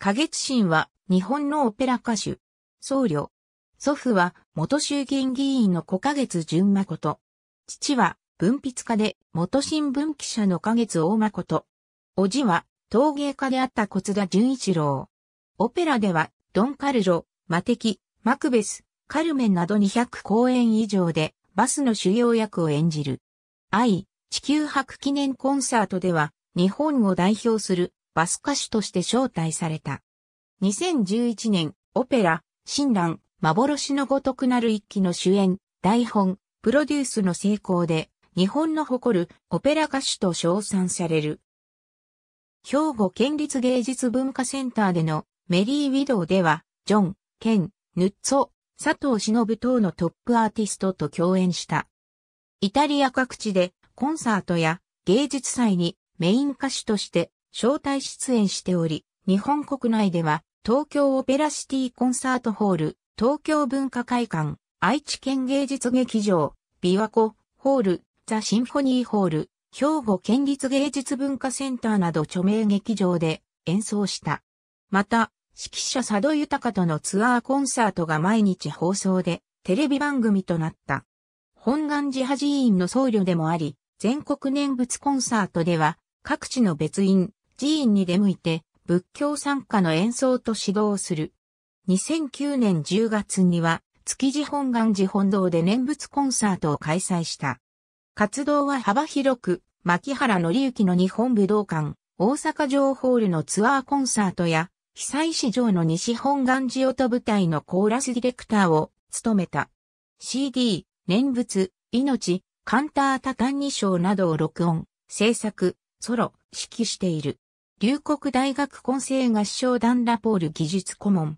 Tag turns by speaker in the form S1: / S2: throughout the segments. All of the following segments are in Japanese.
S1: 花月心は日本のオペラ歌手。僧侶。祖父は元衆議院議員の小花月純誠。父は文筆家で元新聞記者の花月大誠。叔父は陶芸家であった津田純一郎。オペラではドンカルロ、魔キ、マクベス、カルメンなど200公演以上でバスの主要役を演じる。愛、地球博記念コンサートでは日本を代表するバス歌手として招待された。2011年、オペラ、親鸞、幻のごとくなる一期の主演、台本、プロデュースの成功で、日本の誇るオペラ歌手と称賛される。兵庫県立芸術文化センターでのメリー・ウィドウでは、ジョン、ケン、ヌッツォ、佐藤忍等のトップアーティストと共演した。イタリア各地でコンサートや芸術祭にメイン歌手として招待出演しており、日本国内では東京オペラシティコンサートホール、東京文化会館、愛知県芸術劇場、琵琶湖、ホール、ザ・シンフォニーホール、兵庫県立芸術文化センターなど著名劇場で演奏した。また、指揮者佐渡豊とのツアーコンサートが毎日放送でテレビ番組となった。本願寺派寺院の僧侶でもあり、全国念仏コンサートでは各地の別院、寺院に出向いて仏教参加の演奏と指導をする。2009年10月には築地本願寺本堂で念仏コンサートを開催した。活動は幅広く、牧原則之の日本武道館、大阪城ホールのツアーコンサートや、被災市場の西本願寺音舞台のコーラスディレクターを務めた。CD、念仏、命、カンタータタン2章などを録音、制作、ソロ、指揮している。龍谷大学混成合唱団ラポール技術顧問。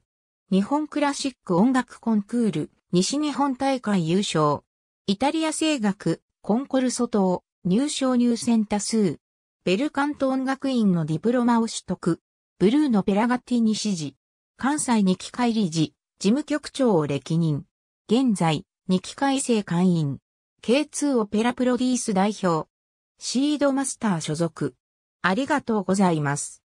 S1: 日本クラシック音楽コンクール、西日本大会優勝。イタリア声楽、コンコルソ島、入賞入選多数。ベルカント音楽院のディプロマを取得。ブルーのペラガティに指示。関西二期会理事、事務局長を歴任。現在、二期改正会員。K2 オペラプロディース代表。シードマスター所属。ありがとうございます。